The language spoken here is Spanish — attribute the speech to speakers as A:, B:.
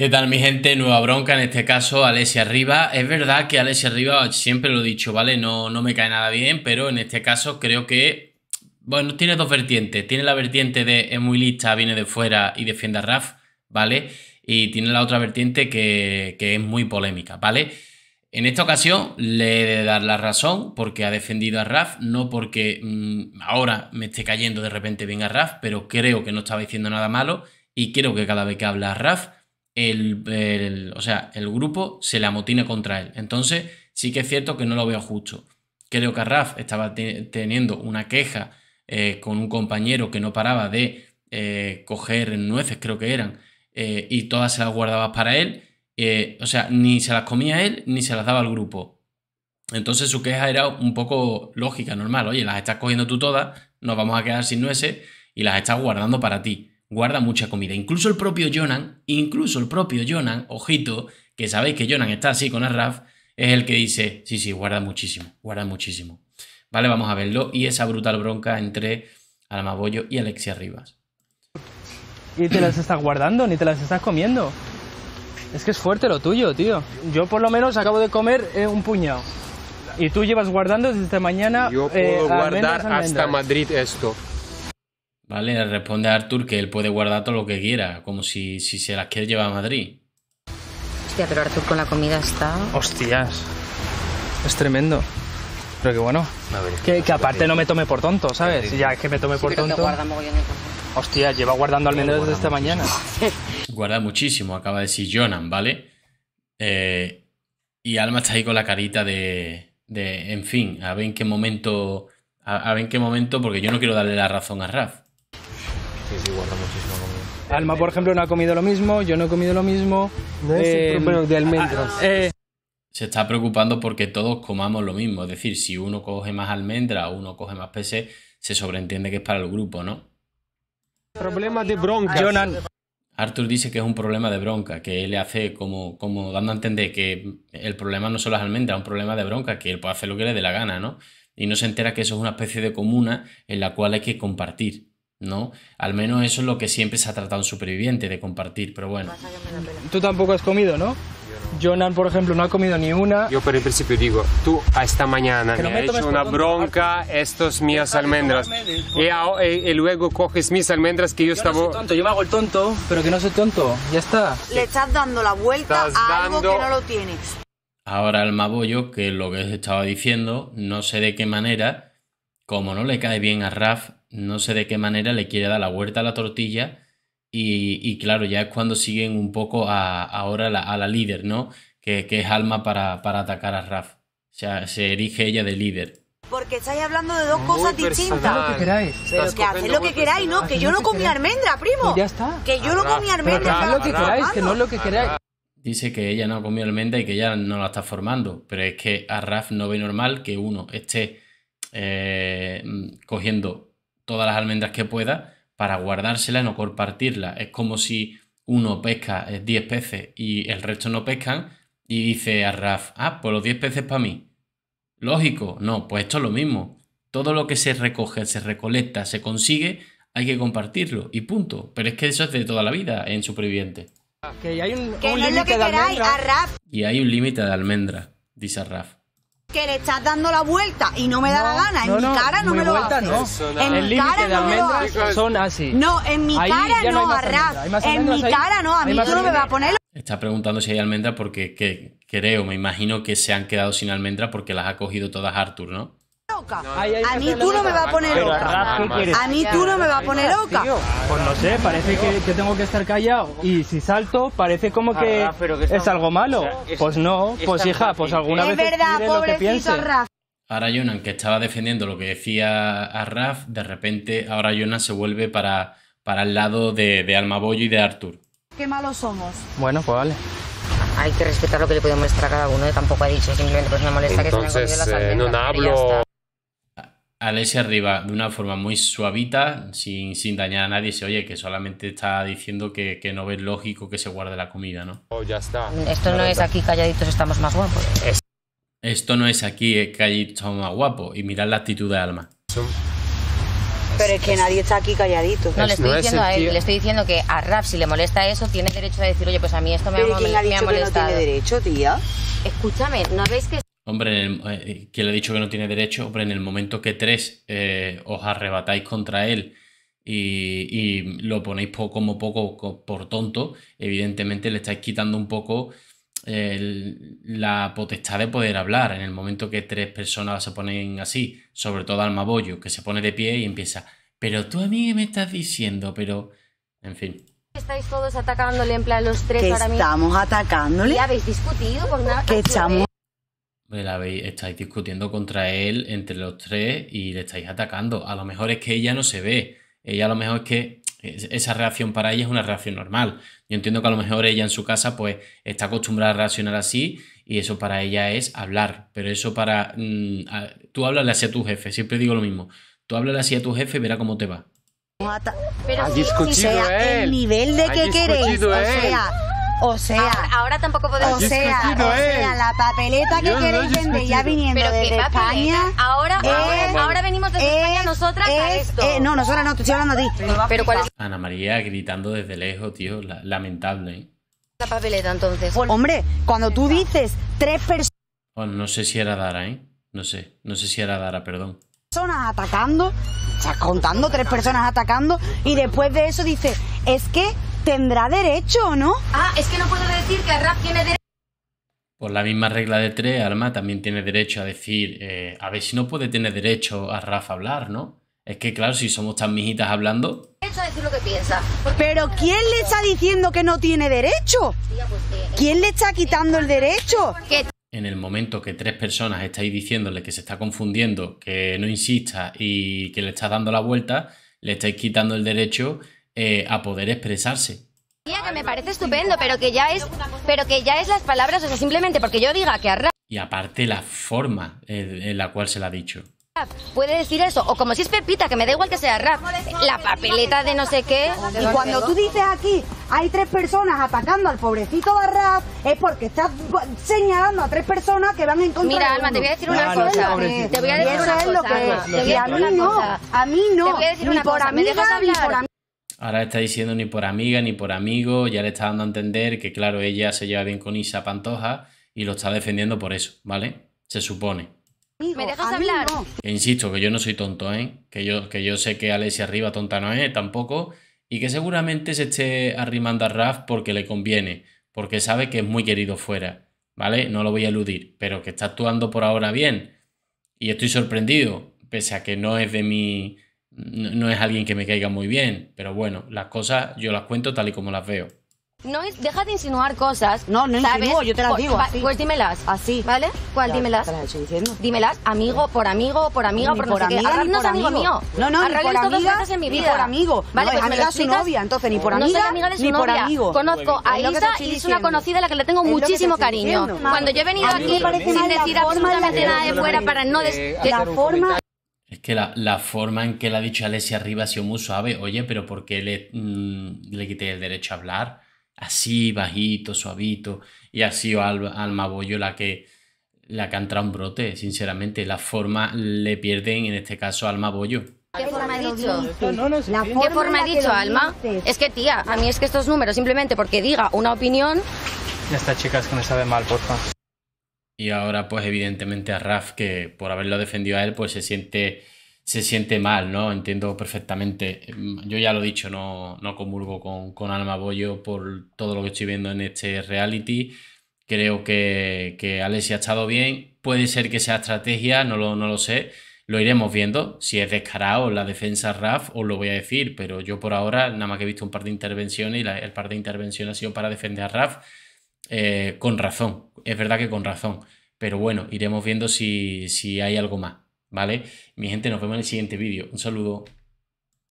A: ¿Qué tal mi gente? Nueva bronca, en este caso Alessia Arriba. Es verdad que Alessia Arriba, siempre lo he dicho, ¿vale? No, no me cae nada bien, pero en este caso creo que... Bueno, tiene dos vertientes. Tiene la vertiente de es muy lista, viene de fuera y defiende a Raf, ¿vale? Y tiene la otra vertiente que, es muy polémica, ¿vale? En esta ocasión le he de dar la razón porque ha defendido a Raf, no porque mm, ahora me esté cayendo de repente bien a Raf, pero creo que no estaba diciendo nada malo y creo que cada vez que habla a Raf el, o sea, el grupo se la amotina contra él. Entonces, sí que es cierto que no lo veo justo. Creo que Raf estaba teniendo una queja eh, con un compañero que no paraba de eh, coger nueces, creo que eran, eh, y todas se las guardaba para él. o sea, ni se las comía él ni se las daba al grupo. Entonces su queja era un poco lógica, normal. Oye, las estás cogiendo tú todas, nos vamos a quedar sin nueces y las estás guardando para ti guarda mucha comida. Incluso el propio Jonan, incluso el propio Jonan, ojito, que sabéis que Jonan está así con Arraf, es el que dice, sí, sí, guarda muchísimo, guarda muchísimo. Vale, vamos a verlo. Y esa brutal bronca entre Alamabollo y Alexia Rivas. Y te las estás guardando, ni te las estás comiendo. Es que es fuerte lo tuyo, tío. Yo por lo menos acabo de comer eh, un puñado. Y tú llevas guardando desde mañana. Yo eh, puedo guardar hasta Madrid esto. ¿Vale? Le responde a Arthur que él puede guardar todo lo que quiera, como si, si se las quiere llevar a Madrid.
B: Hostia, pero Arthur con la comida está.
A: Hostias. Es tremendo. Pero que bueno. Que, que, aparte no me tome por tonto, ¿sabes? Ya es que me tome por tonto. Hostia, lleva guardando al menos desde esta mañana. Guarda muchísimo, acaba de decir Jonan, ¿vale? Eh, y Alma está ahí con la carita de. de en fin, a ver en qué momento. a ver en qué momento, porque yo no quiero darle la razón a Raf Alma, por ejemplo, no ha comido lo mismo, yo no he comido lo mismo. Eh, de almendras. Eh, se está preocupando porque todos comamos lo mismo. Es decir, si uno coge más almendra o uno coge más peces, se sobreentiende que es para el grupo, ¿no? ...problema de bronca. Arthur dice que es un problema de bronca, que él le hace como, como dando a entender que el problema no solo las almendras, es un problema de bronca, que él puede hacer lo que le dé la gana, ¿no? Y no se entera que eso es una especie de comuna en la cual hay que compartir. ¿no? Al menos eso es lo que siempre se ha tratado un Superviviente, de compartir, pero bueno. Tú tampoco has comido, ¿no? Jonan, por ejemplo, no ha comido ni una. Yo por el principio digo, tú esta mañana me, me hecho una bronca estos mías almendras. Eh, y, luego coges mis almendras que yo, estaba... yo me hago el tonto, pero que no soy tonto, ya está.
B: Le estás dando la vuelta a algo que no lo tienes.
A: Ahora el mabollo, que lo que estaba diciendo, no sé de qué manera, como no le cae bien a Raf, no sé de qué manera le quiere dar la vuelta a la tortilla y, claro, ya es cuando siguen un poco ahora a la líder, ¿no? Que, es Alma para, para, atacar a Raf. O sea, se erige ella de líder.
B: Porque estáis hablando de dos cosas distintas. Lo que queráis. Pero que haced lo que queráis, ¿no? Que yo no comí almendra, primo. ya está. Que yo no comí almendra. lo que queráis, que no es lo que queráis.
A: Dice que ella no ha comido almendra y que ya no la está formando. Pero es que a Raf no ve normal que uno esté eh, cogiendo todas las almendras que pueda para guardárselas, no compartirlas. Es como si uno pesca 10 eh, peces y el resto no pescan y dice a Raf, ah, pues los 10 peces para mí. Lógico, no, pues esto es lo mismo. Todo lo que se recoge, se recolecta, se consigue, hay que compartirlo y punto. Pero es que eso es de toda la vida en superviviente. Que hay un, límite queráis, de almendra. Y hay un límite de almendras, dice Raf
B: que le estás dando la vuelta y no me da la gana. En mi cara no, me lo vuelta, no En el mi cara no me lo Son
A: así. No, en mi cara no, Arras. En mi cara no, a mí tú no me vas a poner. Está preguntando si hay almendra porque creo, me imagino que se han quedado sin almendra porque las ha cogido todas Arthur, ¿no?
B: A mí tú no me vas a poner oca. A mí tú no me vas a poner loca.
A: Pues no sé, parece que, tengo que estar callado. Y si salto, parece como que es algo malo. pues no, pues hija, pues alguna vez. Es verdad, pobrecito Raf. Ahora Jonan, que estaba defendiendo lo que decía a Raf, de repente ahora Jonan se vuelve para, para el lado de, de y de Artur.
B: Qué malos somos. Bueno, pues vale hay que respetar lo que le puede mostrar a cada uno. ¿eh? tampoco ha dicho, simplemente pues me molesta que se me han las eh, no hablo
A: al ese arriba de una forma muy suavita, sin, sin dañar a nadie, se oye que solamente está diciendo que, no ve lógico que se guarde la comida, ¿no? Oh, ya está. Esto no es aquí
B: calladitos estamos más guapos.
A: Esto no es aquí calladitos estamos más guapos. Y mirad la actitud de Alma.
B: Pero es que nadie está aquí calladito. No, le estoy diciendo a él, le estoy diciendo que a Rap, si le molesta eso, tiene derecho a decir, oye, pues a mí esto me, ha, molestado. tiene derecho, tía? Escúchame, ¿no veis que
A: Hombre, eh, eh, le ha dicho que no tiene derecho? Hombre, en el momento que tres eh, os arrebatáis contra él y, lo ponéis poco, como poco por tonto, evidentemente le estáis quitando un poco la potestad de poder hablar. En el momento que tres personas se ponen así, sobre todo al Maboyo, que se pone de pie y empieza, pero tú a mí me estás diciendo, pero... En fin.
B: Estáis todos atacándole en plan los tres ahora mismo. Estamos atacándole. ¿Y habéis discutido por nada. Que estamos
A: estáis discutiendo contra él entre los tres y le estáis atacando. A lo mejor es que ella no se ve. Ella a lo mejor es que esa reacción para ella es una reacción normal. Yo entiendo que a lo mejor ella en su casa pues está acostumbrada a reaccionar así y eso para ella es hablar, pero eso para... Mm, tú háblale así a tu jefe, siempre digo lo mismo. Tú hablas así a tu jefe y verá cómo te va.
B: Pero el nivel de que queréis, o sea, ahora, tampoco podemos. O sea, o sea, la papeleta que queréis vender ya viniendo Pero España. Ahora, ahora, venimos desde España nosotras Eh, no, nosotras no, te estoy hablando a ti.
A: Ana María gritando desde lejos, tío, lamentable.
B: La papeleta entonces. Hombre, cuando tú dices tres personas.
A: Oh, no sé si era Dara, ¿eh? No sé, no sé si era Dara, perdón.
B: Personas atacando, o sea, contando tres personas atacando, y después de eso dice, es que tendrá derecho no. Ah, es que no puedo decir que Raf tiene derecho.
A: Por la misma regla de tres, Alma también tiene derecho a decir, eh, a ver si no puede tener derecho a Rafa hablar, ¿no? Es que claro, si somos tan mijitas hablando...
B: lo que piensa. Pero ¿quién le está diciendo que no tiene derecho? Pues, eh, eh, ¿Quién le está quitando el derecho?
A: En el momento que tres personas estáis diciéndole que se está confundiendo, que no insista y que le está dando la vuelta, le estáis quitando el derecho eh, a poder expresarse
B: que me parece estupendo, pero que ya es, pero que ya es las palabras, o sea, simplemente porque yo diga que arrap.
A: Y aparte la forma eh, en la cual se la ha dicho.
B: Puede decir eso, o como si es Pepita, que me da igual que sea rap, la papeleta de no sé qué. Y cuando tú dices aquí, hay tres personas atacando al pobrecito de rap, es porque estás señalando a tres personas que van en contra Mira, Alma, te voy a decir una cosa. te voy a decir una cosa. a mí no, a mí no. Te voy a decir una cosa. ¿Me dejas hablar?
A: Ahora está diciendo ni por amiga ni por amigo, ya le está dando a entender que, claro, ella se lleva bien con Isa Pantoja y lo está defendiendo por eso, ¿vale? Se supone.
B: ¿Me dejas hablar?
A: E insisto, que yo no soy tonto, ¿eh? Que yo, que yo sé que Alessia Arriba tonta no es, tampoco, y que seguramente se esté arrimando a Raf porque le conviene, porque sabe que es muy querido fuera, ¿vale? No lo voy a eludir, pero que está actuando por ahora bien. Y estoy sorprendido, pese a que no es de mi no, es alguien que me caiga muy bien, pero bueno, las cosas yo las cuento tal y como las veo.
B: No deja de insinuar cosas. No, no ¿sabes? yo te las pues, digo. Pues, así. pues dímelas. Así. ¿Vale? ¿Cuál? dímelas. Dímelas, amigo por amigo, por amiga, por, no amiga, no sé qué. no es amigo, mío. No, no, ni por amiga, en mi vida. ni por amigo. Vale, no, pues es amiga su novia, entonces ni por amiga, no soy amiga de su ni por novia. amigo. Conozco a Isa y es una conocida a la que le tengo muchísimo cariño. Cuando yo he venido aquí sin decir absolutamente nada de fuera para no... La forma
A: que la, forma en que la ha dicho Alessia arriba ha sido muy suave. Oye, pero ¿por qué le, mm, le quité el derecho a hablar? Así, bajito, suavito. Y ha sido Al, Alma Bollo la que, la ha entrado un brote, sinceramente. La forma le pierden, en este caso, Alma Bollo.
B: ¿Qué forma ha dicho? No, ¿Qué forma, dicho, Alma? Es que, tía, a mí es que estos números, simplemente porque diga una opinión...
A: Ya está, chicas, que me sabe mal, porfa. Y ahora, pues, evidentemente a Raf, que por haberlo defendido a él, pues se siente, se siente mal, ¿no? Entiendo perfectamente. Mm, yo ya lo he dicho, no, no comulgo con, Alma Bollo por todo lo que estoy viendo en este reality. Creo que, que ha estado bien. Puede ser que sea estrategia, no lo, no lo sé. Lo iremos viendo. Si es descarado la defensa RAF, os lo voy a decir, pero yo por ahora nada más que he visto un par de intervenciones y el par de intervenciones ha sido para defender a RAF eh, con razón es verdad que con razón, pero bueno, iremos viendo si, si hay algo más, ¿vale? Mi gente, nos vemos en el siguiente vídeo. Un saludo.